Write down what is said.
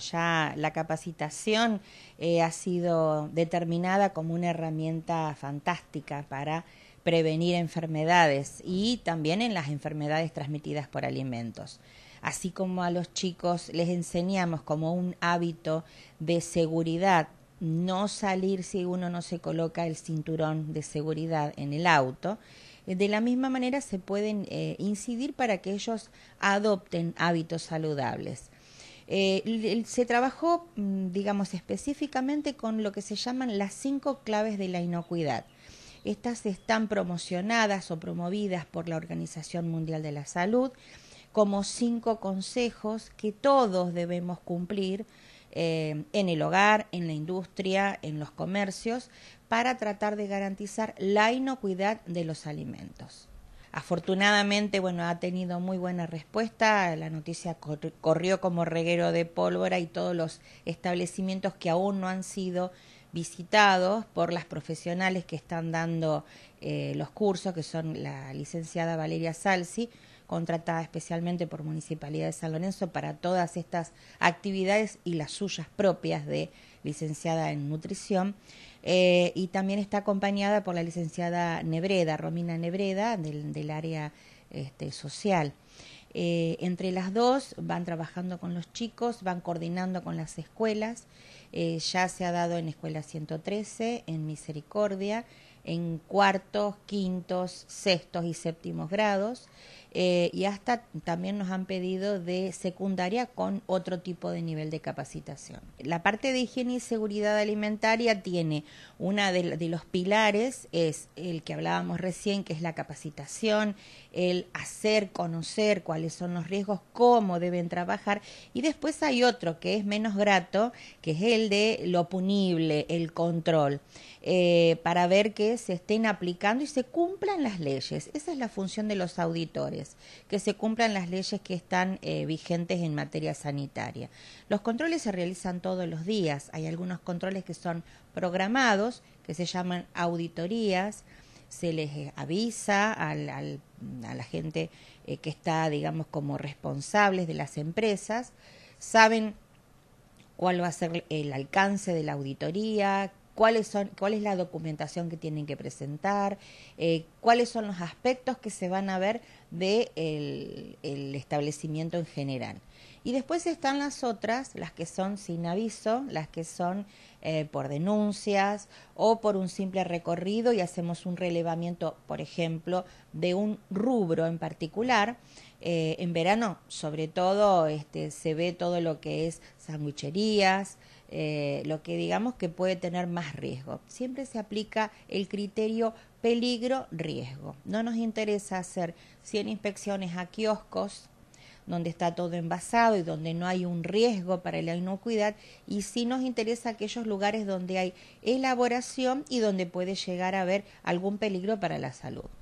Ya la capacitación eh, ha sido determinada como una herramienta fantástica para prevenir enfermedades y también en las enfermedades transmitidas por alimentos. Así como a los chicos les enseñamos como un hábito de seguridad no salir si uno no se coloca el cinturón de seguridad en el auto, de la misma manera se pueden eh, incidir para que ellos adopten hábitos saludables. Eh, se trabajó, mm, digamos, específicamente con lo que se llaman las cinco claves de la inocuidad. Estas están promocionadas o promovidas por la Organización Mundial de la Salud como cinco consejos que todos debemos cumplir eh, en el hogar, en la industria, en los comercios, para tratar de garantizar la inocuidad de los alimentos. Afortunadamente, bueno, ha tenido muy buena respuesta, la noticia corrió como reguero de pólvora y todos los establecimientos que aún no han sido visitados por las profesionales que están dando eh, los cursos, que son la licenciada Valeria Salsi, contratada especialmente por Municipalidad de San Lorenzo para todas estas actividades y las suyas propias de licenciada en nutrición. Eh, y también está acompañada por la licenciada Nebreda, Romina Nebreda, del, área este, social. Eh, entre las dos van trabajando con los chicos, van coordinando con las escuelas. Eh, ya se ha dado en Escuela 113, en Misericordia, en cuartos, quintos, sextos y séptimos grados. Eh, y hasta también nos han pedido de secundaria con otro tipo de nivel de capacitación. La parte de higiene y seguridad alimentaria tiene una de, los pilares, es el que hablábamos recién, que es la capacitación, el hacer conocer cuáles son los riesgos, cómo deben trabajar, y después hay otro que es menos grato, que es el de lo punible, el control, eh, para ver que se estén aplicando y se cumplan las leyes. Esa es la función de los auditores, que se cumplan las leyes que están eh, vigentes en materia sanitaria. Los controles se realizan todos los días. Hay algunos controles que son programados, que se llaman auditorías se les eh, avisa a la gente eh, que está, digamos, como responsables de las empresas, saben cuál va a ser el alcance de la auditoría, cuáles son, cuál es la documentación que tienen que presentar, eh, cuáles son los aspectos que se van a ver del de el establecimiento en general. Y después están las otras, las que son sin aviso, las que son eh, por denuncias o por un simple recorrido y hacemos un relevamiento, por ejemplo, de un rubro en particular. Eh, en verano, sobre todo, este, se ve todo lo que es sandwicherías, eh, lo que digamos que puede tener más riesgo. Siempre se aplica el criterio peligro-riesgo. No nos interesa hacer 100 inspecciones a kioscos donde está todo envasado y donde no hay un riesgo para la inocuidad, y sí nos interesa aquellos lugares donde hay elaboración y donde puede llegar a haber algún peligro para la salud.